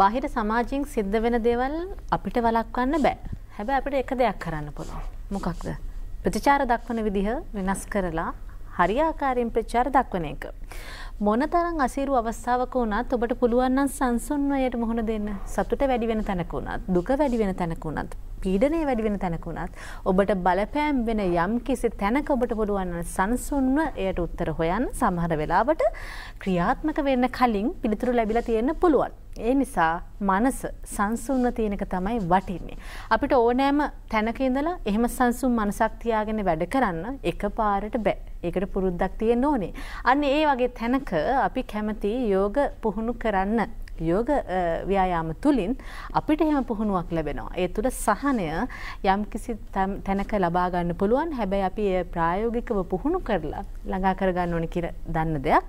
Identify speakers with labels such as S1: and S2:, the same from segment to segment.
S1: බාහිර සමාජයෙන් සිද්ධ වෙන දේවල් අපිට වළක්වන්න බෑ. හැබැයි අපිට එක දෙයක් කරන්න පුළුවන්. මොකක්ද? ප්‍රතිචාර දක්වන විදිහ වෙනස් කරලා හරියාකාරයෙන් ප්‍රචාර දක්වන එක. මොනතරම් අසීරු අවස්ථාවක වුණත් ඔබට පුළුවන් නම් සංසුන්වයට මුහුණ දෙන්න. සතුට වැඩි වෙන තැනක වුණත්, දුක වැඩි වෙන තැනක වුණත්, පීඩනය වැඩි වෙන තැනකුණත් ඔබට බලපෑම් වෙන යම් කිසි තැනක ඔබට පුළුවන් සංසුන්ව එයට උත්තර හොයන් සමහර වෙලාවට ක්‍රියාත්මක වෙන්න කලින් පිළිතුරු ලැබිලා තියෙන්න පුළුවන්. ඒ නිසා මනස සංසුන්ව තියෙනක තමයි වටින්නේ. අපිට ඕනෑම තැනක ඉඳලා එහෙම සංසුන් මනසක් තියාගෙන වැඩ කරන්න එකපාරට බෑ. ඒකට පුරුද්දක් තියෙන්න ඕනේ. අන්න ඒ වගේ තැනක අපි කැමති යෝග පුහුණු කරන්න යෝග ව්‍යායාම තුළින් අපිට එහෙම පුහුණුවක් ලැබෙනවා. ඒ තුළ සහනය යම් කිසි තැනක ලබාගන්න පුළුවන් හැබැයි අපි ඒ ප්‍රායෝගිකව පුහුණු කරලා ළඟා කරගන්න ඕනි කියර දන්න දෙයක්.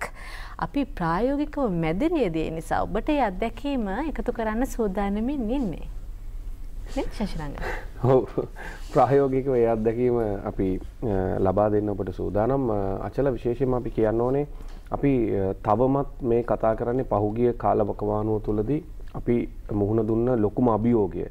S1: අපි ප්‍රායෝගිකව මැදිරියදේ නිසා ඔබට ඒ අත්දැකීම එකතු කරන්න සූදානමින් ඉන්නේ. ශශරග
S2: හෝ ප්‍රායෝගිකව ඒ අත්දැකීම අපි ලබා දෙන්න ඔබට සූදානම් අචල විශේෂම අපි කියන්න ඕනේ අපි තවමත් මේ කතා කරන්නේ පහුගිය කාලවකවානුව තුළදී අපි මුහුණ දුන්න ලොකුම අභියෝගය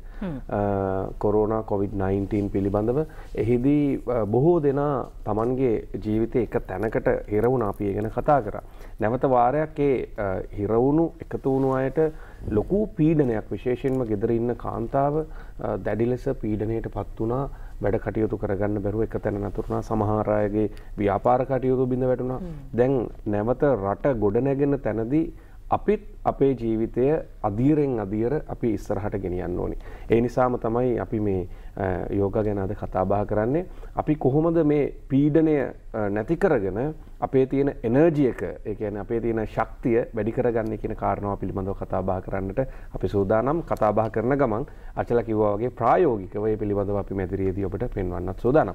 S2: කොරෝනා කොවිD-19 පිළිබඳව එහිදී බොහෝ දෙනා තමන්ගේ ජීවිතය එක තැනකට හිරවුණ අපි ගැන කතා කරා. නැවත වාරයක් ඒ හිරවුණු එකතු වුණු අයට ලොකු පීඩනයක් විශේෂයෙන්ම ගෙදර ඉන්න කාන්තාව දැඩි ලෙස පීඩනයට පත් වුණා වැඩ කටයුතු කරගන්න බැරුව එක තැන නතුරුණා සමහාරයගේ ව්‍යාපාර කටයුතු බිඳ වැටුණා දැන් නැවත රට ගොඩනැගෙන තැනදී අපිත් අපේ ජීවිතය අදීරෙන් අදීර අපි ඉස්සරහට ගෙනියන්න ඕනි. ඒ නිසාම තමයි අපි මේ යෝග ගැන අද කතාබහ කරන්නේ. අපි කොහොමද මේ පීඩනය නැති කරගෙන අපේ තියෙන එනර්ජි එක, ඒ කියන්නේ අපේ තියෙන ශක්තිය වැඩි කරගන්නේ කියන කාරණාව පිළිබඳව කතාබහ කරන්නට අපි සූදානම්. කතාබහ කරන ගමන් අචල කිව්වා වගේ ප්‍රායෝගිකව මේ පිළිබඳව අපි මෙදිරියේදී ඔබට පෙන්වන්නත් සූදානම්.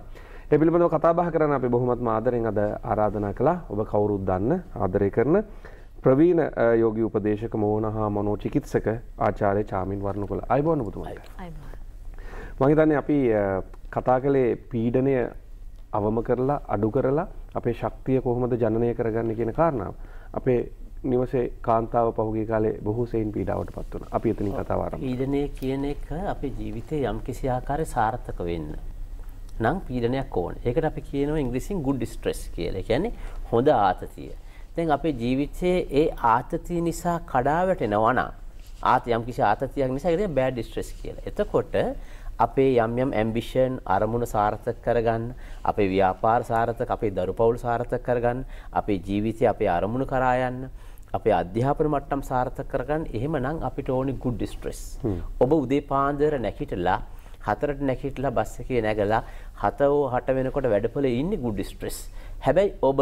S2: ඒ පිළිබඳව කතාබහ කරන්න අපි බොහොමත්ම ආදරෙන් අද ආරාධනා කළා ඔබ කවුරුත් දන්න ආදරය කරන ප්‍රවීණ යෝගී උපදේශක මෝහන හා මනෝචිකිත්සක ආචාර්ය චාමින් වර්ණකොල අයිබෝන පුතුමයි.
S1: මම
S2: හිතන්නේ අපි කතා කළේ පීඩනය අවම කරලා අඩු කරලා අපේ ශක්තිය කොහොමද ජනනය කරගන්න කියන කාරණාව. අපේ නිවසේ කාන්තාව පහුගිය කාලේ බොහෝ සෙයින් පීඩාවට පත් වුණා. අපි එතනින් කතාව ආරම්භ.
S3: පීඩනය කියන එක අපේ ජීවිතේ යම්කිසි ආකාරයේ සාර්ථක වෙන්න නම් පීඩනයක් ඕන. ඒකට අපි කියනවා ඉංග්‍රීසියෙන් good stress කියලා. ඒ කියන්නේ හොඳ ආතතිය. දැන් අපේ ජීවිතයේ ඒ ආතතිය නිසා කඩා වැටෙනවා නම් ආත යම්කිසි ආතතියක් නිසා ඒක බෑඩ් ස්ට්‍රෙස් කියලා. එතකොට අපේ යම් යම් ඇම්බිෂන් අරමුණු සාර්ථක කරගන්න, අපේ ව්‍යාපාර සාර්ථක, අපේ දරුපවුල් සාර්ථක කරගන්න, අපේ ජීවිතය අපේ අරමුණු කරා යන්න, අපේ අධ්‍යාපන මට්ටම් සාර්ථක කරගන්න එහෙමනම් අපිට ඕනි good stress. ඔබ උදේ පාන්දර නැගිටලා හතරට නැගිටලා බස් එකේ නැගලා හතව හට වෙනකොට වැඩපොලේ ඉන්නේ good stress. හැබැයි ඔබ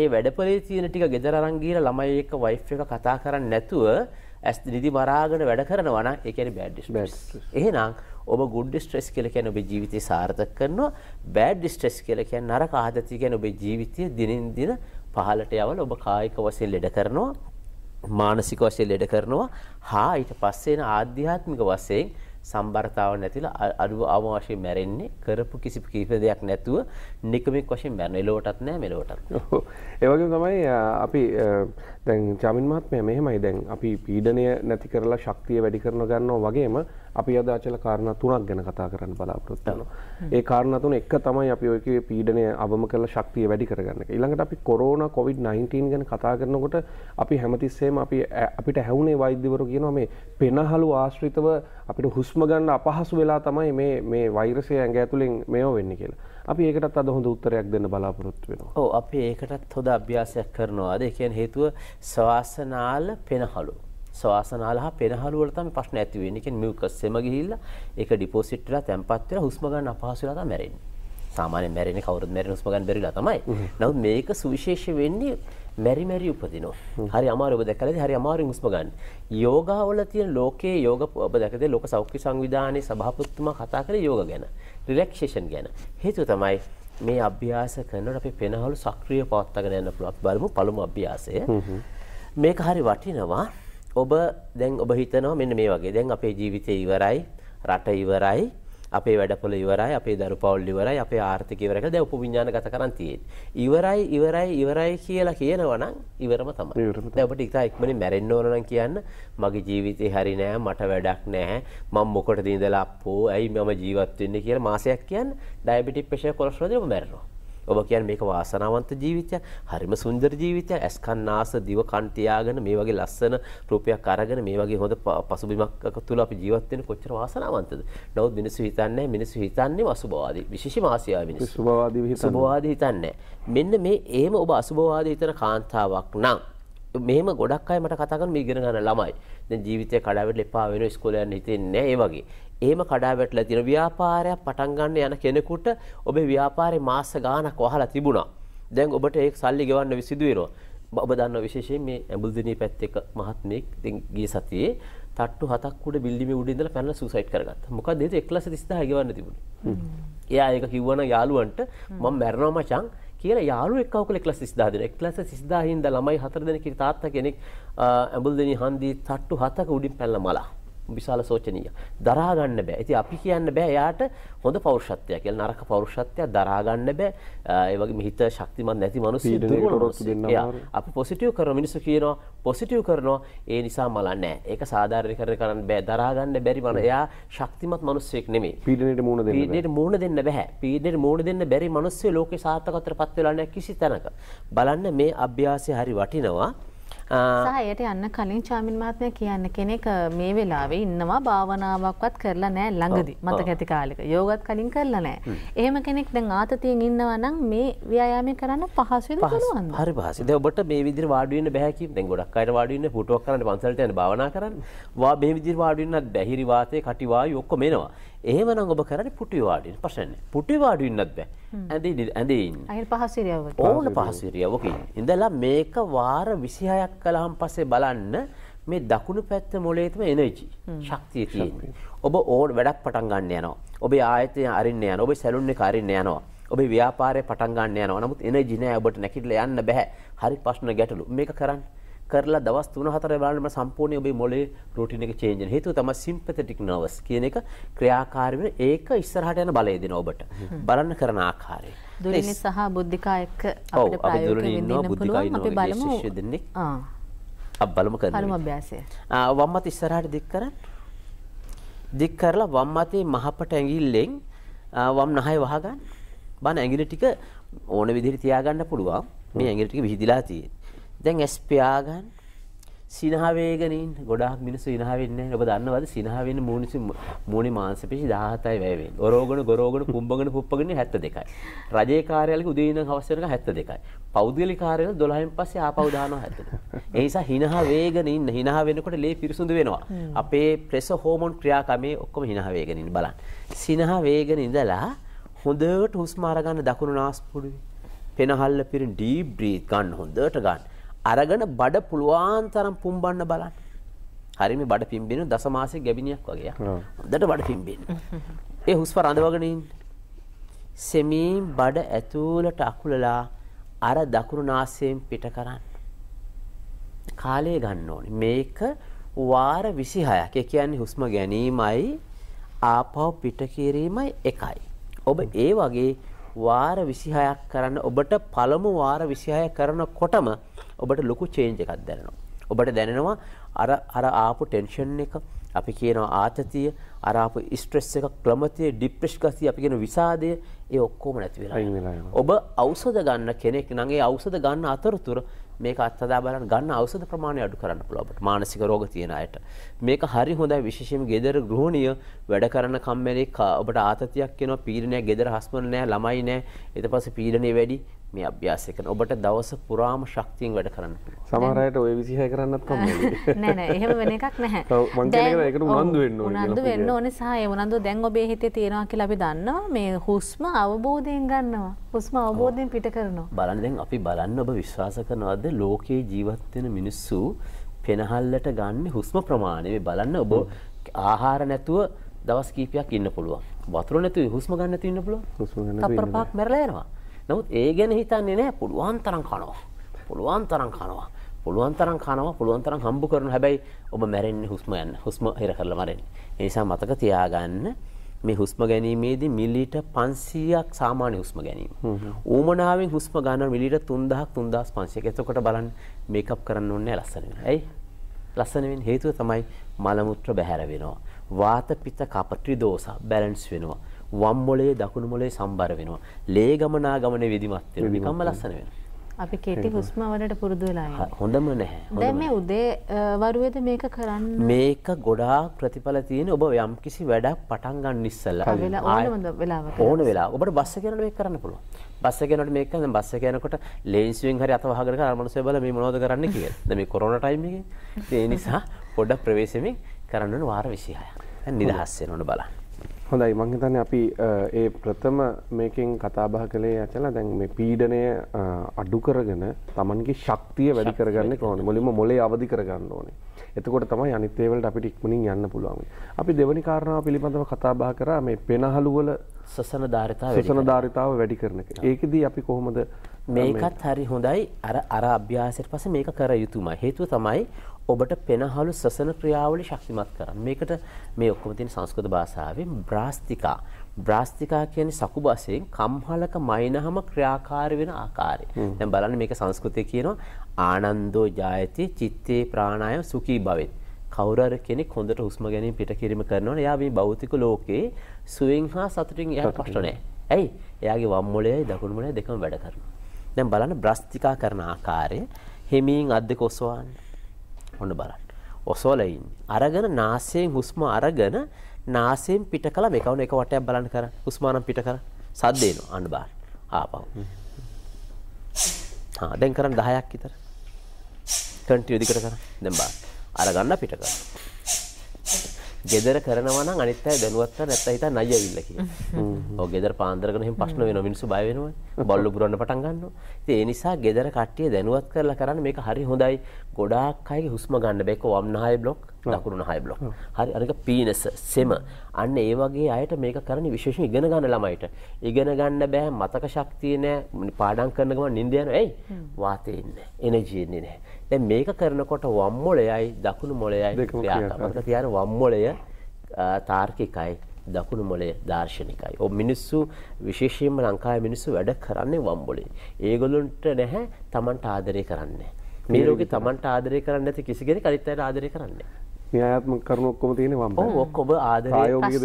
S3: ඒ වැඩපලේ තියෙන ටික ගෙදර අරන් ගිහලා ළමයි එක්ක වයිෆ් එක කතා කරන්නේ නැතුව ඇස් නිදි බරාගෙන වැඩ කරනවා නම් ඒ කියන්නේ බෑඩ් ස්ට්‍රෙස්. එහෙනම් ඔබ ගුඩ් ස්ට්‍රෙස් කියලා කියන්නේ ඔබේ ජීවිතය සාර්ථක කරනවා. බෑඩ් ස්ට්‍රෙස් කියලා කියන්නේ නරක ආදතිය කියන්නේ ඔබේ ජීවිතය දිනෙන් දින පහළට යවලා ඔබ කායික වශයෙන් ලෙඩ කරනවා. මානසික වශයෙන් ලෙඩ කරනවා. හා ඊට පස්සේ ආධ්‍යාත්මික වශයෙන් සම්බරතාව නැතිලා අඩුව අවම වශයෙන් මැරෙන්නේ කරපු කිසි කිසිම දෙයක් නැතුව නිකමෙක් වශයෙන් මැරෙන එලොවටත් නෑ මෙලොවටත්.
S2: ඔව්. ඒ වගේම තමයි අපි දැන් චාමින් මහත්මයා මෙහෙමයි දැන් අපි පීඩනය නැති කරලා ශක්තිය වැඩි කරන ගන්නවා වගේම අපි අදාචල කාරණා තුනක් ගැන කතා කරන්න බලාපොරොත්තු වෙනවා. ඒ කාරණා තුන එක තමයි අපි ඔය කියේ පීඩනය අවම කරලා ශක්තිය වැඩි කරගන්න එක. ඊළඟට අපි කොරෝනා COVID-19 ගැන කතා කරනකොට අපි හැමතිස්සෙම අපි අපිට ඇහුනේ වෛද්‍යවරු කියනවා මේ පෙනහළු ආශ්‍රිතව අපිට හුස්ම ගන්න අපහසු වෙලා තමයි මේ මේ වෛරසය ඇඟ ඇතුලෙන් මේව වෙන්නේ කියලා. අපි ඒකටත් අද හොඳ උත්තරයක් දෙන්න බලාපොරොත්තු වෙනවා.
S3: ඔව් අපි ඒකටත් හොඳ අභ්‍යාසයක් කරනවා. ඒ කියන්නේ හේතුව ශ්වාසනාල පෙනහළු ශවාසනාල හා පෙනහළු වල තමයි ප්‍රශ්න ඇති වෙන්නේ. කියන්නේ මියුකස් එම ගිහිල්ලා ඒක ඩිපොසිට් වෙලා තැම්පත් වෙලා හුස්ම ගන්න අපහසු වෙලා තමයි මැරෙන්නේ. සාමාන්‍යයෙන් මැරෙන්නේ කවුරුත් මැරෙන හුස්ම ගන්න බැරිලා තමයි. නමුත් මේක සුවිශේෂ වෙන්නේ මැරි මැරි උපදිනවා. හරි අමාරු ඔබ දැකලාද? හරි අමාරුයි හුස්ම ගන්න. යෝගාවල තියෙන ලෝකයේ යෝග ඔබ දැකද ලෝක සෞඛ්‍ය සංවිධානයේ සභාපතිතුමා කතා කරේ යෝග ගැන. රිලැක්සේෂන් ගැන. හේතුව තමයි මේ අභ්‍යාස කරනකොට අපි පෙනහළු සක්‍රිය පවත්වාගෙන යන්න පුළුවන්. බලමු පළමු අභ්‍යාසය. මේක හරි වටිනවා. ඔබ දැන් ඔබ හිතනවා මෙන්න මේ වගේ දැන් අපේ ජීවිතය ඉවරයි රට ඉවරයි අපේ වැඩපොළ ඉවරයි අපේ දරුපවුල් ඉවරයි අපේ ආර්ථික ඉවරයි කියලා දැන් උපවිඥානගත කරන් තියෙන්නේ. ඉවරයි ඉවරයි ඉවරයි කියලා කියනවා නම් ඉවරම තමයි. දැන් ඔබට ඉතා ඉක්මනින් මැරෙන්න ඕන නම් කියන්න මගේ ජීවිතේ හරි නෑ මට වැඩක් නෑ මම මොකටද ඉඳලා අප්පෝ ඇයි මම ජීවත් වෙන්නේ කියලා මාසයක් කියන්න ඩයබටික් ප්‍රෙෂර් කොලෙස්ටරෝල් දෙක මැරෙනවා. ඔබ කියන්නේ මේක වාසනාවන්ත ජීවිතයක්, හරිම සුන්දර ජීවිතයක්. ඇස් කන් නාස දිව කන් තියාගෙන මේ වගේ ලස්සන රූපයක් අරගෙන මේ වගේ හොඳ පසුබිමක් තුළ අපි ජීවත් වෙන කොච්චර වාසනාවන්තද? නමුත් මිනිස්සු හිතන්නේ මිනිස්සු හිතන්නේ අසුභවාදී. විශේෂම ආසියාවේ මිනිස්සු.
S2: සුභවාදී හිතන්නේ.
S3: සුභවාදී හිතන්නේ. මෙන්න මේ එහෙම ඔබ අසුභවාදී හිතන කාන්තාවක් නම් මෙම ගොඩක් අය මට කතාකන් මේ ඉගෙන ගන්න ළමයි දැන් ජීවිතය කඩාවැටලා එපා වෙන ඉස්කෝලේ යන්න හිතෙන්නේ ඒ වගේ. එහෙම කඩාවැටලා තියෙන ව්‍යාපාරයක් පටන් ගන්න යන කෙනෙකුට ඔබේ ව්‍යාපාරේ මාස ගාණක් වහලා තිබුණා. දැන් ඔබට ඒක සල්ලි ගෙවන්න සිදු වෙනවා. ඔබ දන්න විශේෂයෙන් මේ ඇඹුල්දිනී පැත්තේ මහත්මයෙක් දැන් ගිය සතියේ තට්ටු හතක් උඩ බිල්ඩිමේ උඩ ඉඳලා පැනලා සූසයිඩ් කරගත්තා. මොකද ඒක 1 ගෙවන්න තිබුණේ. එයා ඒක කිව්වන යාළුවන්ට මම මැරෙනවා මචං කියලා යාළුවෙක් කවුකල ක්ලස් 10000 දෙනෙක් ක්ලස් 10000 හින්දා ළමයි 4 දෙනෙක් තාත්තා කෙනෙක් ඇඹුල් දෙනි හන්දි තට්ටු හතක උඩින් පැනලා මලා විශාල සෝචනීය. දරා ගන්න බෑ. ඉතින් අපි කියන්න බෑ එයාට හොඳ පෞරුෂත්වය කියලා. නරක පෞරුෂත්වය දරා ගන්න බෑ. ඒ වගේම හිත ශක්තිමත් නැති මිනිස්සු දුර්වල අපි පොසිටිව් කරන මිනිස්සු කියනවා පොසිටිව් කරනවා. ඒ නිසා මලන්නේ නෑ. ඒක සාධාරණීකරණය කරන්න බෑ. දරා ගන්න බැරි මන. එයා ශක්තිමත් මිනිස්සෙක් නෙමෙයි.
S2: පීඩණයට මූණ දෙන්න බෑ. පීඩණයට
S3: මූණ දෙන්න බෑ. පීඩණයට මූණ දෙන්න බැරි මිනිස්සු ලෝකේ සාර්ථකත්වයටපත් වෙලා නැහැ කිසි තැනක. බලන්න මේ අභ්‍යාසය හරි වටිනවා. සහයට
S1: යන්න කලින් චාමින් මාත්මය කියන්න කෙනෙක් මේ වෙලාවේ ඉන්නවා භාවනාවක්වත් කරලා නෑ ළඟදි මතක ඇති කාලෙක යෝගත් කලින් කරලා නෑ ඒම කෙනෙක් දැන් ආතතියෙන් ඉන්නවා නම් මේ ව්‍යයාමය කරන්න පහසුවෙන් පුළුවන් හරි
S3: පහසුයි දැන් ඔබට මේ විදිහට වාඩි වෙන්න බෑ කි දැන් ගොඩක් අයට වාඩි වෙන්න ෆොටෝක් කරන්න පන්සලට යන භාවනා කරන්න වා මේ විදිහට වාඩි වෙන්නත් බැහිරි වාතේ කටි වායු ඔක්කොම එනවා ඒමන ඔබ කරන පුටිවාඩින් පශන පුටිවාඩි ඉන්නත් බෑ ඇඳ ඇඳන්න
S1: පහසිරියාව ඕන
S3: පහසිරියාවක ඉඳලා මේක වාර විසිහයක් කලාම් පස්සේ බලන්න මේ දකුණු පැත්ත මොලේතුම එනජි ශක්තිය තියෙන ඔබ ඕන වැඩක් පටන් ගන්න යනවා ඔබේ ආයතය අරින්න යන ඔබ සැලුන්නේ කාරන්න යනවා ඔබේ ව්‍යාපාරය පටන්ගන්න යන නමුත් එන ජිනය ඔබට නැකිටල යන්න බැහැ හරි පශ්න ගැටලු මේ කරන්න කරලා දවස් 3-4 බලන්න මම සම්පූර්ණයෙන් ඔබේ මොළේ ප්‍රෝටීන් එක චේන්ජ් වෙන හේතුව තමයි සිම්පතටික් නර්වස් කියන එක ක්‍රියාකාරී වෙන ඒක ඉස්සරහට යන බලය දෙනවා ඔබට බලන්න කරන ආකාරය
S1: දුරිනි සහ බුද්ධිකා එක්ක අපිට ප්‍රායෝගිකව ඉන්නවා බුද්ධිකා ඉන්නවා ශිෂ්‍ය දෙන්නේ ආ
S3: අපි බලමු කරන්නේ පළමු අභ්‍යාසය ආ වම් අත ඉස්සරහට දික් කරන්න දික් කරලා වම් අතේ මහපට ඇඟිල්ලෙන් වම් නහය වහගන්න. බන ඇඟිලි ටික ඕන විදිහට තියාගන්න පුළුවන්. මේ ඇඟිලි ටික විහිදිලා තියෙන්නේ. දැන් ඇස් පියාගන්න සිනහ වේගෙන ඉන්න ගොඩාක් මිනිස්සු සිනහ වෙන්නේ නැහැ. ඔබ දන්නවද සිනහ වෙන්නේ මූණිසි මූණි මාංශපේශි 17යි වැය වෙන්නේ. ඔරෝගණ, ගොරෝගණ, කුම්භගණ, පුප්පගණ 72යි. රජයේ කාර්යාලයක උදේ ඉඳන් හවස වෙනකම් 72යි. පෞද්ගලික කාර්යාල 12න් පස්සේ ආපහු දානවා 72. ඒ නිසා හිනහ වේගෙන ඉන්න. හිනහ වෙනකොට ලේ පිරිසුදු වෙනවා. අපේ ප්‍රෙස හෝමෝන් ක්‍රියාකමේ ඔක්කොම හිනහ වේගෙන ඉන්න බලන්න. සිනහ වේගෙන ඉඳලා හොඳට හුස්ම අරගන්න දකුණු නාස්පුඩුවේ. පෙනහල්ල පිරින් ඩීප් බ්‍රීත් ගන්න හොඳට ගන්න. අරගෙන බඩ පුළුවන් තරම් පුම්බන්න බලන්න. හරිම බඩ පිම්බෙන දසමාසයේ ගැබිනියක් වගේ. හොඳට බඩ පිම්බෙන. ඒ හුස්ම රඳවගෙන ඉන්න. සෙමීන් බඩ ඇතුළට අකුලලා අර දකුණු නාසයෙන් පිට කරන්න. කාලය ගන්න ඕනේ. මේක වාර 26ක්. ඒ කියන්නේ හුස්ම ගැනීමයි ආපහු පිට කිරීමයි එකයි. ඔබ ඒ වගේ වාර 26ක් කරන්න ඔබට පළමු වාර 26 කරනකොටම ඔබට ලොකු චේන්ජ් එකක් දැනෙනවා. ඔබට දැනෙනවා අර අර ආපු ටෙන්ෂන් එක අපි කියනවා ආතතිය අර ආපු ස්ට්‍රෙස් එක ක්ලමතිය ડિප්‍රෙස් ගතිය අපි කියන විසාදය ඒ ඔක්කොම නැති වෙලා. ඔබ ඖෂධ ගන්න කෙනෙක් නම් ඒ ඖෂධ ගන්න අතරතුර මේක අත්හදා බලන්න ගන්න ඖෂධ ප්‍රමාණය අඩු කරන්න පුළුවන් අපට මානසික රෝග තියෙන අයට. මේක හරි හොඳයි විශේෂයෙන්ම gedara ගෘහණිය වැඩ කරන කම්මැලි ඔබට ආතතියක් එනවා පීඩනයක් gedara හස්මන නැහැ ළමයි නැහැ ඊට පස්සේ පීඩනේ වැඩි මේ අභ්‍යාස කරන ඔබට දවස පුරාම ශක්තියෙන් වැඩ කරන්න
S2: සමහර අයට ඔය 26 කරන්නත් කම්මැලි
S3: නෑ
S1: නෑ එහෙම වෙන එකක් නැහැ මං කියන එක ඒකට උනන්දු වෙන්න ඕනේ උනන්දු වෙන්න ඕනේ සහ ඒ උනන්දු දැන් ඔබේ හිතේ තියෙනවා කියලා අපි දන්නවා මේ හුස්ම අවබෝධයෙන් ගන්නවා හුස්ම අවබෝධයෙන් පිට කරනවා
S3: බලන්න දැන් අපි බලන්න ඔබ විශ්වාස කරනවද ලෝකේ ජීවත් වෙන මිනිස්සු පෙනහල්ලට ගන්න හුස්ම ප්‍රමාණය බලන්න ඔබ ආහාර නැතුව දවස් කීපයක් ඉන්න පුළුවන් වතුර නැතුව හුස්ම ගන්න නැතුව ඉන්න පුළුවන් හුස්ම ගන්න නැතුව තප්පර පහක් මැරලා යනවා නමුත් ඒ ගැන හිතන්නේ නෑ පුළුවන් තරම් කනවා. පුළුවන් තරම් කනවා. පුළුවන් තරම් කනවා පුළුවන් තරම් හම්බ කරන හැබැයි ඔබ මැරෙන්නේ හුස්ම යන්න හුස්ම හිර කරලා මැරෙන්නේ. ඒ නිසා මතක තියාගන්න මේ හුස්ම ගැනීමේදී මිලීට 500ක් සාමාන්‍ය හුස්ම ගැනීම. ඌමනාවෙන් හුස්ම ගන්න මිලීට 3000ක් 3500ක්. එතකොට බලන්න මේකප් කරන්න ඕනේ ලස්සන වෙනවා. ඇයි? ලස්සන වෙන්න හේතුව තමයි මල මුත්‍ර බැහැර වෙනවා. වාත පිත කප ත්‍රිදෝස බැලන්ස් වෙනවා. වම් මොලේ දකුණු මොලේ සම්බර වෙනවා. ලේ ගමනා ගමනේ විදිමත් වෙනවා. නිකම්ම ලස්සන වෙනවා.
S1: අපි කෙටි හුස්ම වලට පුරුදු වෙලා යනවා.
S3: හොඳම නැහැ. දැන්
S1: මේ උදේ වරුවේද මේක කරන්න
S3: මේක ගොඩාක් ප්‍රතිඵල තියෙන ඔබ යම්කිසි වැඩක් පටන් ගන්න ඉස්සෙල්ලා. ඕන වෙලාවක. ඕන වෙලාව. ඔබට බස් එකේ යනකොට මේක කරන්න පුළුවන්. බස් එකේ යනකොට මේක කරන්න බස් එකේ යනකොට ලේන්සුවෙන් හරි අත වහගෙන කරා මනුස්සය බල මේ මොනවද කරන්න කියලා. දැන් මේ කොරෝනා ටයිම් එකේ. ඒ නිසා පොඩ්ඩක් ප්‍රවේශමෙන් කරන්න ඕන වාර 26ක්. දැන් නිදහස් වෙන ඕන
S2: බලන්න. හොඳයි මං හිතන්නේ අපි ඒ ප්‍රථම මේකෙන් කතා බහ කළේ ඇචලා දැන් මේ පීඩනය අඩු කරගෙන Tamanගේ ශක්තිය වැඩි කරගන්න ඕනේ. මුලින්ම මොලේ අවදි කරගන්න ඕනේ. එතකොට තමයි අනිත් ඒවලට අපිට ඉක්මනින් යන්න පුළුවන්. අපි දෙවෙනි කාරණාව පිළිබඳව කතා බහ කරා මේ පෙනහළු වල සසන ධාරිතාව වැඩි සසන ධාරිතාව වැඩි කරන එක. ඒකෙදී
S3: අපි කොහොමද මේකත් හරි හොඳයි අර අර අභ්‍යාසයට පස්සේ මේක කර යුතුමයි. හේතුව තමයි ඔබට පෙනහලු සසන ක්‍රියාවලි ශක්තිමත් කරන්න. මේකට මේ ඔක්කොම තියෙන සංස්කෘත භාෂාවෙන් බ්‍රාස්තිකා. බ්‍රාස්තිකා කියන්නේ සකුබසෙන් කම්හලක මයින්හම ක්‍රියාකාරී වෙන ආකාරය. දැන් බලන්න මේක සංස්කෘතයේ කියනවා ආනන්දෝ ජායති චිත්තේ ප්‍රාණාය සුඛී භවෙත්. කවුරුර කෙනෙක් හොඳට හුස්ම ගැනීම පිටකිරීම කරනවනේ එයා මේ භෞතික ලෝකේ සුවෙන් හා සතුටින් එයාට ප්‍රශ්න නැහැ. ඇයි? එයාගේ වම් මොළයයි දකුණු මොළයයි දෙකම වැඩ කරනවා. දැන් බලන්න බ්‍රාස්තිකා කරන ආකාරය හිමින් අද්දක ඔසවන්නේ ඔන්න බලන්න. ඔසෝල ඉන්නේ. අරගෙන නාසයෙන් හුස්ම අරගෙන නාසයෙන් පිට කළ මේකවන එක වටයක් බලන්න කර. හුස්ම නම් පිට කර. සද්ද එනවා අන්න බලන්න. ආපහු. හා දැන් කරන් 10ක් විතර. කන්ටිනියු දිගට කරන්. දැන් බලන්න. අරගන්න පිට කරන. ගෙදර කරනවන අනිත දැනුවත් නැත්ත හිත නයවිල්ල කිය ගෙදර පාන්දරකන ප්‍රශ්න වෙන මිනිසු බයවෙනවා බල්ලු පුරන්න පටන් ගන්න ඒ නිසා ගෙදර කට්ටිය දැනුවත් කරලා කරන්න මේක හරි හොඳයි ගොඩාක් අයි හුස්ම ගන්න බැක වම්නහය බ්ලොක් ලකුණු හය බ්ලොක් හරි අනික පීනස සෙම අන්න ඒ වගේ අයට මේක කරන විශේෂ ඉගෙන ගන්න ළමයිට ඉගෙන ගන්න බෑ මතක ශක්තිය නෑ පාඩම් කරන ගමන් නිින්ද යනවා ඇයි වාතේ ඉන්නේ එනර්ජි එන්නේ නැහැ දැ මේක කරනකොට වම් මොලයයි දකුණු මොලයයි ක්‍රියාකාමක තියන වම් මොලය තාර්කිකයි දකුණු මොලේ දර්ශනිකයි. ඔ මිනිස්සු විශේෂයෙන්ම ලංකාය මිනිස්සු වැඩ කරන්නේ වම්බොලේ. ඒගොලුන්ට නැහැ තමන්ට ආදරය කරන්න. මේ ලෝකෙ තමන්ට ආදරය කරන්න ඇති කිසිගෙන කලිත් අයට ආදරය කරන්න.
S2: යාත්ම කරන ඔක්කොම තියෙන වම්
S3: ඔක්කොම ආදරය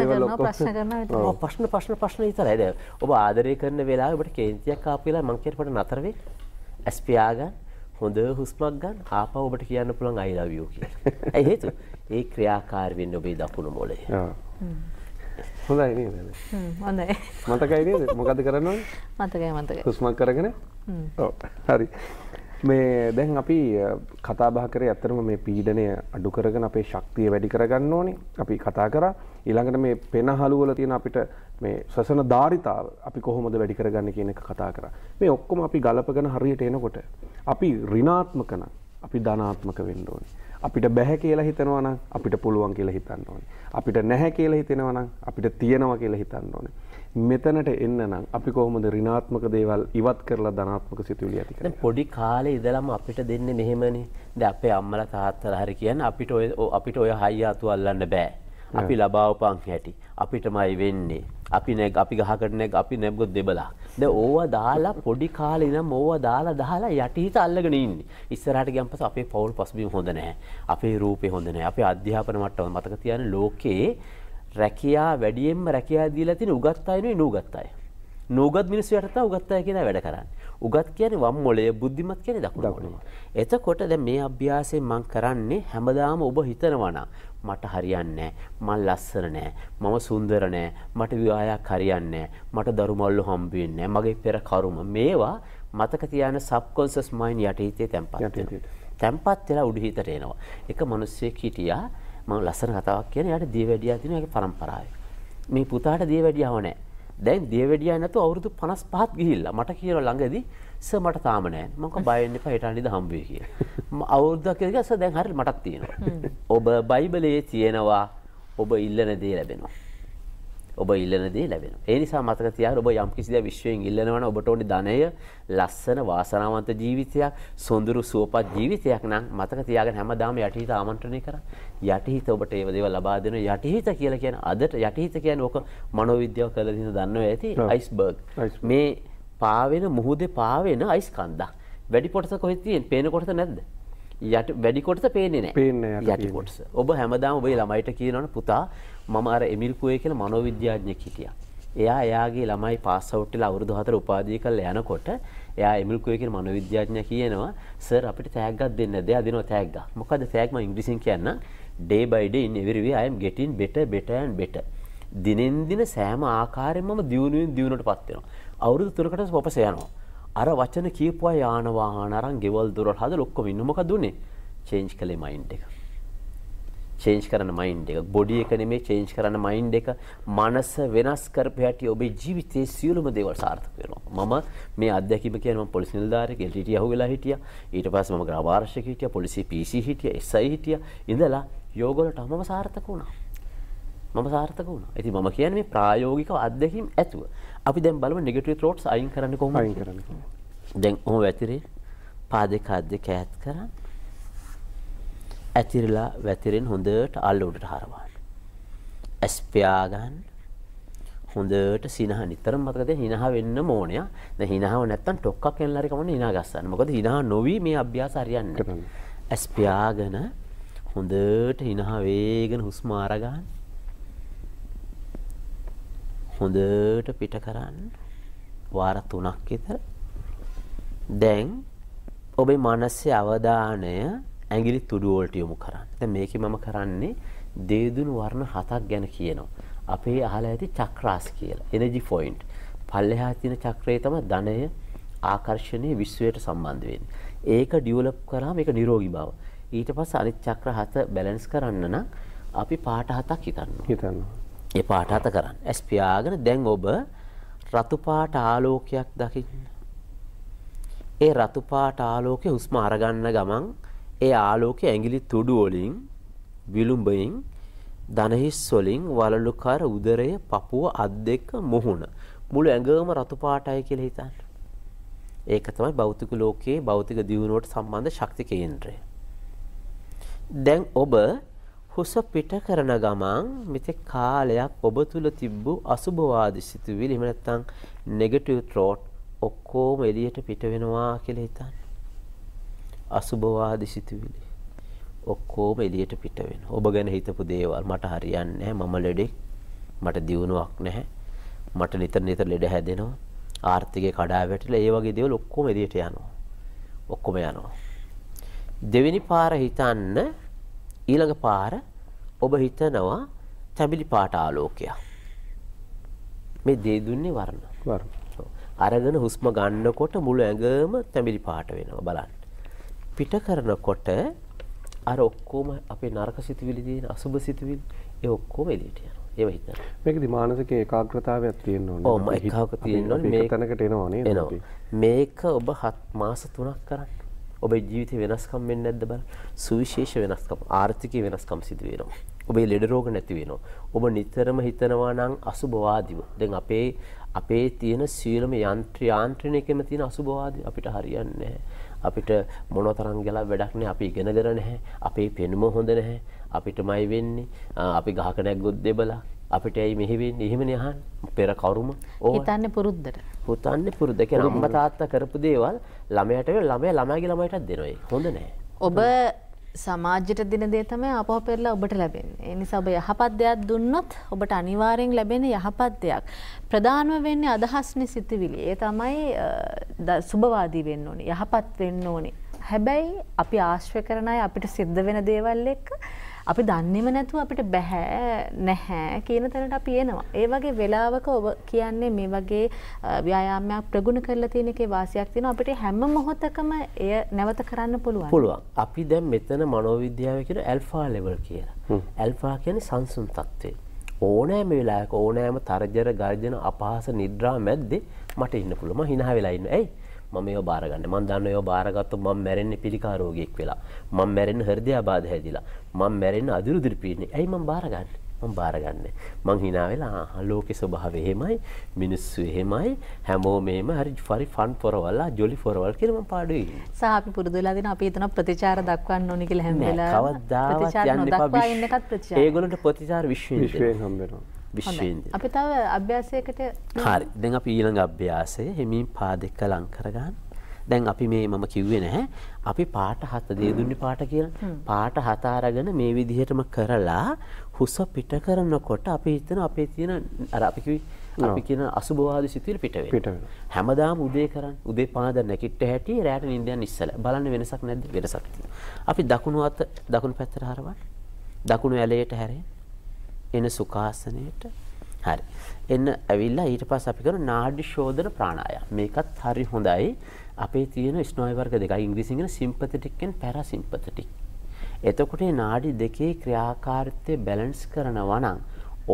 S3: ප්‍රශ්න ප්‍රශ්න ප්‍රශ්න ඉතර ඇද ඔබ ආදරය කරන වෙලා ඔබට කේන්තියක් කාපිලා මංකෙට පට නතරවේ ඇස්පියාගන්න හොඳ හුස්මක් ගන්න ආපහු ඔබට කියන්න පුළුවන් I love you කියලා. ඒ හේතුව ඒ ක්‍රියාකාරී වෙන්නේ ඔබේ දකුණු මොළේ.
S2: හොඳයි නේද? හොඳයි. මතකයි නේද? මොකද කරන්නේ? මතකයි මතකයි. හුස්මක් කරගෙන? ඔව්. හරි. මේ දැන් අපි කතාබහ කර ඇත්තරම මේ පීඩනය අඩු කරගෙන අපේ ශක්තිය වැඩි කරගන්න ඕනි අපි කතා කර ඊළඟට මේ පෙනහළුවල තියෙන අපිට මේ සසන ධාරිතාව අපි කොහොමද වැඩි කරගන්න කියන එක කතා කර මේ ඔක්කොම අපි ගලපගෙන හරියට එනකොට අපි රිනාත්මකන අපි ධනාත්මක වෙන්න ඕනි අපිට බැහැ කියලා හිතනවා නම් අපිට පුළුවන් කියලා හිතන්න ඕනි අපිට නැහැ කියලා හිතෙනවා නම් අපිට තියෙනවා කියලා හිතන්න ඕනේ මෙතනට එන්න නම් අපි කොහොමද ඍණාත්මක දේවල් ඉවත් කරලා ධනාත්මක සිතුවිලි ඇති කරන්නේ පොඩි කාලේ
S3: ඉඳලම අපිට දෙන්නේ මෙහෙමනේ දැන් අපේ අම්මලා තාත්තලා හරි කියන්නේ අපිට ඔය අපිට ඔය හයිය අතු අල්ලන්න බෑ අපි ලබාවපන් හැටි අපිටමයි වෙන්නේ අපි නැග අපි ගහකට නැග අපි නැග්ගොත් දෙබලා දැන් ඕවා දාලා පොඩි කාලේ ඉඳන් ඕවා දාලා දාලා යටිහිත අල්ලගෙන ඉන්නේ ඉස්සරහට ගියන් පස්සේ අපේ පෞල් පසුබිම හොඳ නැහැ අපේ රූපේ හොඳ නැහැ අපේ අධ්‍යාපන මට්ටම මතක තියාගන්න ලෝකයේ රැකියා වැඩියෙන්ම රැකියා දීලා තියෙන උගත් අය නෙවෙයි නූගත් අය. නූගත් මිනිස්සු යටතේ උගත් අය කියලා වැඩ කරන්නේ. උගත් කියන්නේ වම් මොලේ බුද්ධිමත් කියන්නේ දකුණු මොලේ. එතකොට දැන් මේ අභ්‍යාසයෙන් මම කරන්නේ හැමදාම ඔබ හිතනවා නම් මට හරියන්නේ මං ලස්සන නෑ, මම සුන්දර නෑ, මට විවාහයක් හරියන්නේ මට දරුමල්ලු හම්බ වෙන්නේ මගේ පෙර කර්ම මේවා මතක තියාන සබ්කොන්ෂස් මයින්ඩ් යටිහිතේ තැම්පත් වෙනවා. තැම්පත් වෙලා උඩු හිතට එනවා. එක මිනිස්සෙක් හිටියා මම ලස්සන කතාවක් කියන යාට දියවැඩියා තියෙනවා ඒකේ પરම්පරාවේ. මේ පුතාට දියවැඩියාව නැහැ. දැන් දියවැඩියා නැතුව අවුරුදු 55ක් ගිහිල්ලා මට කියලා ළඟදී සර් මට තාම නැහැ. මම කව බය වෙන්න එපා හිටන් ඉඳ හම්බ වෙයි කියලා. මම අවුරුද්දක් කියලා සර් දැන් හරියට මටත් තියෙනවා. ඔබ බයිබලයේ තියෙනවා ඔබ ඉල්ලන දේ ලැබෙනවා. ඔබ ඉල්ලනදේ ලැබෙන ඒනිසා මතක තියා ඔබ යම් කිසිද විශ්වයෙන් ඉල්ලනවන ඔබට ඕනි ධනය ලස්සන වාසනාවන්ත ජීවිතයක් සොඳුරු සුවපත් ජීවිතයක් නම් මතක තියාගෙන හැමදාම යටහිත ආමන්ත්‍රණය කර යටහිත ඔබට ඒව දේවල් ලබා දෙන යටහිත කියලා කියන අදට යටහිත කියන්නේ ඕක මනෝවිද්‍යාව කරලා දින දන්නව ඇති අයිස්බර්ග් මේ පාවෙන මුහුදේ පාවෙන අයිස් කන්දක් වැඩි කොටස කොහෙද තියෙන්නේ පේන කොටස නැද්ද යට වැඩිකොටස පේනෙ නෑ පේන්නේ යටකොටස ඔබ හැමදාම ඔබේ ළමයිට කියනවන පුතා මම අර එමිල්කුවේ කියල මනෝවිද්‍යාඥයෙක් හිටිය. එයා එයාගේ ළමයි පාසවට්ටල අවුරුදු හතර උපාදී කල් යනකොට එයා එමිල්කුවේ කියන මනෝවිද්‍යාඥය කියනවා සර් අපිට තෑග්ගක් දෙන්න දෙයක් දෙනවා තෑග්ගක්. මොකද තෑග්ම ඉංග්‍රීසියෙන් කියන්න day by day in every way i am getting better better and better. දිනෙන් දින සෑම ආකාරයෙන්ම දියුණුවෙන් දියුණුවටපත් වෙනවා. අවුරුදු තුනකට පොපස යනවා. අර වචන කියපුවා යානවාහන අරන් ගෙවල් දොරල් හදලා ඔක්කොම ඉන්න මොකද උනේ? චේන්ජ් කළේ මයින්ඩ් එක. චේන්ජ් කරන මයින්ඩ් එක. බොඩි එක නෙමෙයි චේන්ජ් කරන මයින්ඩ් එක. මනස වෙනස් කරපු හැටි ඔබේ ජීවිතයේ සියලුම දේවල් සාර්ථක වෙනවා. මම මේ අත්දැකීම කියන්නේ මම පොලිස් නිලධාරියෙක් එල්ටීටී අහුවෙලා හිටියා. ඊට පස්සේ මම ග්‍රාම ආරක්ෂක හිටියා, පොලිසිය PC හිටියා, SI හිටියා. ඉඳලා යෝගවලට මම සාර්ථක වුණා. මම සාර්ථක වුණා. ඉතින් මම කියන්නේ මේ ප්‍රායෝගිකව අත්දැකීම් ඇතුව. අපි දැන් බලමු නෙගටිව් තෝට්ස් අයින් කරන්න කොහොමද අයින් කරන්න දැන් ඔහොම වැතිරේ පාදේ කාද්දේ කෑත් කරන් ඇතිරලා වැතිරෙන් හොඳට අල්ල උඩට හරවන්න ඇස් පියා ගන්න හොඳට සිනහ නිතරම මතකද හිනහ වෙන්න ඕනේ. දැන් හිනහව නැත්තම් ටොක්කක් එන්න හරි කමන්නේ හිනා ගස්සන්න. මොකද හිනහ නොවි මේ අභ්‍යාස හරියන්නේ. ඇස් පියාගෙන හොඳට හිනහ වේගෙන හුස්ම අරගන්න. හොඳට පිට කරන්න වාර 3ක් විතර දැන් ඔබේ මනසේ අවධානය ඇඟිලි තුඩු වලට යොමු කරන්න. දැන් මේකේ මම කරන්නේ දේදුණු වර්ණ හතක් ගැන කියනවා. අපේ අහලා ඇති චක්‍රාස් කියලා. Energy point. පල්ලෙහා තියෙන චක්‍රය තමයි ධනය, ආකර්ෂණය, විශ්වයට සම්බන්ධ වෙන්නේ. ඒක ඩිවලොප් කරාම ඒක නිරෝගී බව. ඊට පස්සේ අනිත් චක්‍ර හත බැලන්ස් කරන්න නම් අපි පාට හතක් හිතන්න. හිතන්න. ඒ පාට අත කරන්න. ඇස් පියාගෙන දැන් ඔබ රතු පාට ආලෝකයක් දකින්න. ඒ රතු පාට ආලෝකයේ හුස්ම අරගන්න ගමන් ඒ ආලෝකයේ ඇඟිලි තුඩු වලින් විලුඹින් දනහිස් වලින් වලලුකර උදරය පපුව අත් දෙක මුහුණ මුළු ඇඟම රතු පාටයි කියලා හිතන්න. ඒක තමයි භෞතික ලෝකයේ භෞතික දියුණුවට සම්බන්ධ ශක්ති කේන්ද්‍රය. දැන් ඔබ කුස පිට කරන ගමන් මෙතෙක් කාලයක් ඔබ තුල තිබ්බු අසුභවාදී සිතුවිලි එහෙම නැත්නම් නෙගටිව් thought ඔක්කොම එළියට පිට වෙනවා කියලා හිතන්න. අසුභවාදී සිතුවිලි ඔක්කොම එළියට පිට වෙනවා. ඔබ ගැන හිතපු දේවල් මට හරියන්නේ නැහැ. මම ලෙඩෙක්. මට දියුණුවක් නැහැ. මට නිතර නිතර ලෙඩ හැදෙනවා. ආර්ථිකේ කඩා වැටිලා ඒ වගේ දේවල් ඔක්කොම එළියට යනවා. ඔක්කොම යනවා. දෙවෙනි පාර හිතන්න ඊළඟ පාර ඔබ හිතනවා තැඹිලි පාට ආලෝකයක්. මේ දේ දුන්නේ වර්ණ. වර්ණ. අරගෙන හුස්ම ගන්නකොට මුළු ඇඟම තැඹිලි පාට වෙනවා බලන්න. පිට කරනකොට අර ඔක්කොම අපේ නරක සිතුවිලි තියෙන අසුබ සිතුවිලි ඒ ඔක්කොම එළියට යනවා. ඒව හිතන්න.
S2: මේකදී මානසික ඒකාග්‍රතාවයක් තියෙන්න ඕනේ. ඔව් ඒකාග්‍රතාවය තියෙන්න ඕනේ. මේක තැනකට එනවා නේද?
S3: මේක ඔබ 7 මාස 3ක් කරන්න. ඔබේ ජීවිතේ වෙනස්කම් වෙන්නේ නැද්ද බලන්න. සුවිශේෂ වෙනස්කම්, ආර්ථිකයේ වෙනස්කම් සිදු වෙනවා. ඔබේ ලෙඩ රෝග නැති වෙනවා. ඔබ නිතරම හිතනවා නම් අසුබවාදීව. දැන් අපේ අපේ තියෙන සියලුම යන්ත්‍ර යාන්ත්‍රණයකම තියෙන අසුබවාදී අපිට හරියන්නේ නැහැ. අපිට මොනතරම් ගලා වැඩක් නැහැ. අපි ඉගෙනගෙන නැහැ. අපේ පෙනුම හොඳ නැහැ. අපිටමයි වෙන්නේ. අපි ගහක නැග්ගොත් දෙබලක්. අපිට ඇයි මෙහිවෙන් එහෙමන යහන් පෙර කවරුම හිතන්න පුරුද්දට පුතන්න පුරුද්ද එක නම්ම තාත්ත කරපු දේවල් ළමයට ළමය ළමයගේ ළමයටත් දෙනොයි හොඳ නෑ
S1: ඔබ සමාජයට දින දේ තමයි අපහ පෙරලා ඔබට ලැබෙන්නේ. ඒ නිසා ඔබ යහපත් දෙයක් දුන්නොත් ඔබට අනිවාර්යෙන් ලැබෙන යහපත් දෙයක්. ප්‍රධානම වෙන්නේ අදහස්නේ සිතුවිලි. ඒ තමයි සුබවාදී වෙන්න ඕනේ. යහපත් වෙන්න ඕනේ. හැබැයි අපි ආශ්‍රය කරන අය අපිට සිද්ධ වෙන දේවල් එක්ක අපි දන්නෙම නැතුව අපිට බැහැ නැහැ කියන තැනට අපි එනවා. ඒ වගේ වෙලාවක ඔබ කියන්නේ මේ වගේ ව්‍යායාමයක් ප්‍රගුණ කරලා තියෙන එකේ වාසියක් තියෙනවා. අපිට හැම මොහොතකම එය නැවත කරන්න පුළුවන්. පුළුවන්.
S3: අපි දැන් මෙතන මනෝවිද්‍යාව කියන ඇල්ෆා ලෙවල් කියලා. ඇල්ෆා කියන්නේ සංසුන් තත්ත්වය. ඕනෑම වෙලාවක ඕනෑම තරජර ගර්ජන අපහාස නිද්‍රා මැද්දේ මට ඉන්න පුළුවන්. මම hina වෙලා ඉන්න. ඇයි? මම ඒව බාරගන්න මම දන්න ඒව බාරගත්තොත් මම මැරෙන්නේ පිළිකාරෝගියෙක් වෙලා මම මැරෙන්නේ හෘදය ආබාධ හැදිලා මම මැරෙන්නේ අදිරු දිරිපීන්නේ ඇයි මම බාරගන්නේ මම බාරගන්නේ මං hina වෙලා ලෝකේ ස්වභාවය එහෙමයි මිනිස්සු එහෙමයි හැමෝම එහෙම හරි පරි ෆන් පොරවලා ජොලි පොරවල් කියලා මම පාඩුවේ ඉන්නේ
S1: සහ අපි පුරුදු වෙලා දෙන අපි එතන ප්‍රතිචාර දක්වන්න ඕනි කියලා හැම වෙලාවෙම කවදාවත් යන්න එපා
S3: ඒගොල්ලන්ට ප්‍රතිචාර විශ්වයෙන් හම්බ වෙනවා විශ්වේන්ද.
S1: අපි තව අභ්‍යාසයකට
S3: හරි දැන් අපි ඊළඟ අභ්‍යාසය හෙමින් පාදෙක ලංකරගන්න දැන් අපි මේ මම කිව්වේ නැහැ අපි පාට හත දේදුන්නේ පාට කියලා පාට හත අරගෙන මේ විදිහටම කරලා හුස පිට කරනකොට අපි හිතන අපේ තියෙන අර අපි කිව්වේ අපි කියන අසුබවාදී සිතිවිලි පිට වෙනවා හැමදාම උදේ කරන් උදේ පාන්දර නැගිට හැටි රැට නිින්ද යන ඉස්සලා බලන්න වෙනසක් නැද්ද වෙනසක් තියෙනවා අපි දකුණු අත දකුණු පැත්තට හරවන්න දකුණු ඇලයට හැරෙන්න එන සුඛාසනයට හරි. එන්න ඇවිල්ලා ඊට පස්සේ අපි කරන නාඩි ශෝධන ප්‍රාණායාම. මේකත් හරි හොඳයි. අපේ තියෙන ස්නායු වර්ග දෙකයි ඉංග්‍රීසියෙන් කියන සිම්පතටික් and පැරාසිම්පතටික්. එතකොට මේ නාඩි දෙකේ ක්‍රියාකාරීත්වය බැලන්ස් කරනවා නම්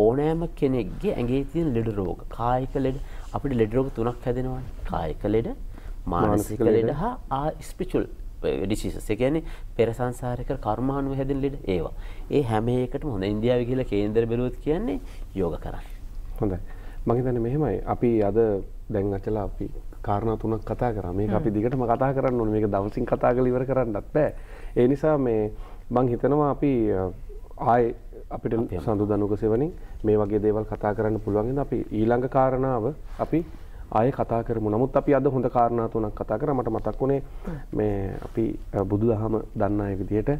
S3: ඕනෑම කෙනෙක්ගේ ඇඟේ තියෙන ලෙඩ රෝග, කායික ලෙඩ, අපිට ලෙඩ රෝග තුනක් හැදෙනවානේ. කායික ලෙඩ, මානසික ලෙඩ හා ස්පිරිචුවල් ඩිසිසස් ඒ කියන්නේ පෙර සංසාරේ කර කර්මානුව හැදෙන ලෙඩ ඒවා. ඒ හැම එකටම හොඳ ඉන්දියාවේ කියලා කේන්දර බැලුවොත් කියන්නේ යෝග කරන්න.
S2: හොඳයි. මම හිතන්නේ මෙහෙමයි. අපි අද දැන් අචලා අපි කාරණා තුනක් කතා කරා. මේක අපි දිගටම කතා කරන්න ඕනේ. මේක දවසින් කතා කරලා ඉවර කරන්නත් බෑ. ඒ නිසා මේ මම හිතනවා අපි ආයේ අපිට සඳු දනුක සෙවණින් මේ වගේ දේවල් කතා කරන්න පුළුවන් අපි ඊළඟ කාරණාව අපි ආයෙ කතා කරමු. නමුත් අපි අද හොඳ කාරණා තුනක් කතා කරා. මට මතක් වුණේ මේ අපි බුදුදහම දන්න අය විදිහට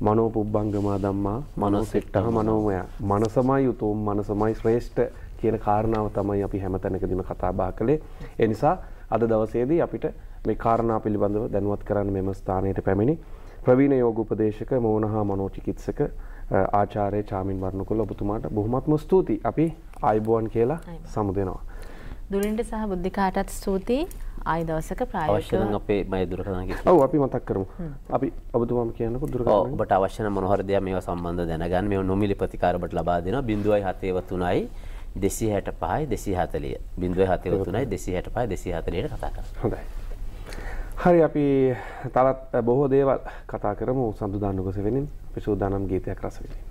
S2: මනෝ පුබ්බංගමා ධම්මා මනෝ සෙට්ටහ මනෝමය. මනසමයි උතුම් මනසමයි ශ්‍රේෂ්ඨ කියන කාරණාව තමයි අපි හැමතැනකදීම කතා බහ කළේ. ඒ නිසා අද දවසේදී අපිට මේ කාරණා පිළිබඳව දැනුවත් කරන්න මෙම ස්ථානයට පැමිණි ප්‍රවීණ යෝග උපදේශක මෝනහා මනෝචිකිත්සක ආචාර්ය චාමින් වර්ණකුල ඔබතුමාට බොහොමත්ම ස්තුතියි. අපි ආයිබෝන් කියලා සමුදෙනවා.
S1: දුරින්ට සහ බුද්ධිකාටත් ස්තුතියි ආයි දවසක ප්‍රායෝගිකව
S2: අපේ මය දුරකථන කිව්වා. ඔව් අපි මතක් කරමු. අපි ඔබතුමාම කියනකො දුරකථන. ඔබට
S3: අවශ්‍ය නම් මොන හරි දේක් මේවා සම්බන්ධව දැනගන්න මේ නොමිලි ප්‍රතිකාර ඔබට ලබා දෙනවා 0.73යි 265යි 240. 0.73යි 265යි 240ට කතා
S2: කරමු. හොඳයි. හරි අපි තවත් බොහෝ දේවල් කතා කරමු සම්බුදානුගස වෙනින් අපි සූදානම් ගීතයක් රස විඳින්න.